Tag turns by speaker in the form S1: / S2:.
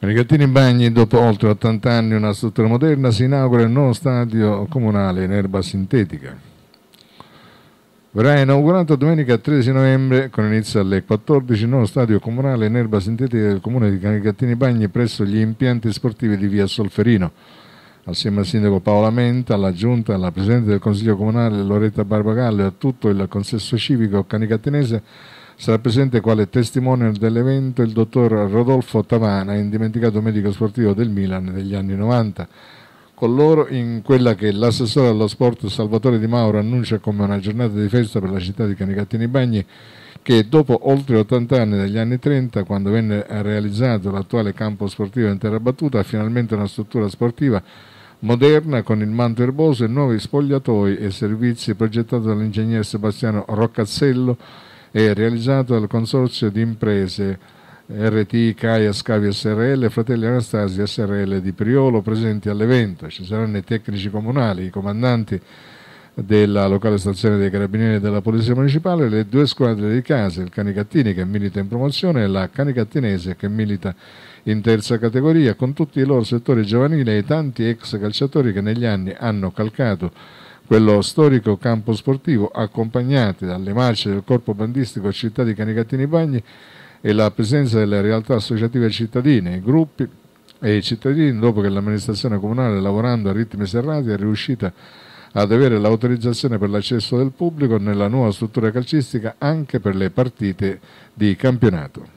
S1: Rigattini Bagni, dopo oltre 80 anni una struttura moderna, si inaugura il nuovo stadio comunale in erba sintetica. Verrà inaugurato domenica 13 novembre con inizio alle 14 il nuovo stadio comunale in erba sintetica del comune di Rigattini Bagni presso gli impianti sportivi di via Solferino. Assieme al sindaco Paola Menta, alla giunta, alla presidente del consiglio comunale Loretta Barbagallo e a tutto il consesso civico canicattinese Sarà presente quale testimonial dell'evento il dottor Rodolfo Tavana, indimenticato medico sportivo del Milan degli anni 90. Con loro, in quella che l'assessore allo sport Salvatore Di Mauro annuncia come una giornata di festa per la città di Canicattini Bagni, che dopo oltre 80 anni dagli anni 30, quando venne realizzato l'attuale campo sportivo in terra battuta, ha finalmente una struttura sportiva moderna con il manto erboso e nuovi spogliatoi e servizi progettati dall'ingegnere Sebastiano Roccazzello è realizzato dal consorzio di imprese RT Caia Scavi SRL e Fratelli Anastasi SRL di Priolo presenti all'evento. Ci saranno i tecnici comunali, i comandanti della locale stazione dei Carabinieri della Polizia Municipale, le due squadre di casa, il Canicattini che milita in promozione e la Canicattinese che milita in terza categoria, con tutti i loro settori giovanili e i tanti ex calciatori che negli anni hanno calcato quello storico campo sportivo, accompagnati dalle marce del corpo bandistico Città di Canicattini Bagni e la presenza delle realtà associative cittadine, i gruppi e i cittadini, dopo che l'amministrazione comunale, lavorando a ritmi serrati, è riuscita a ad avere l'autorizzazione per l'accesso del pubblico nella nuova struttura calcistica anche per le partite di campionato.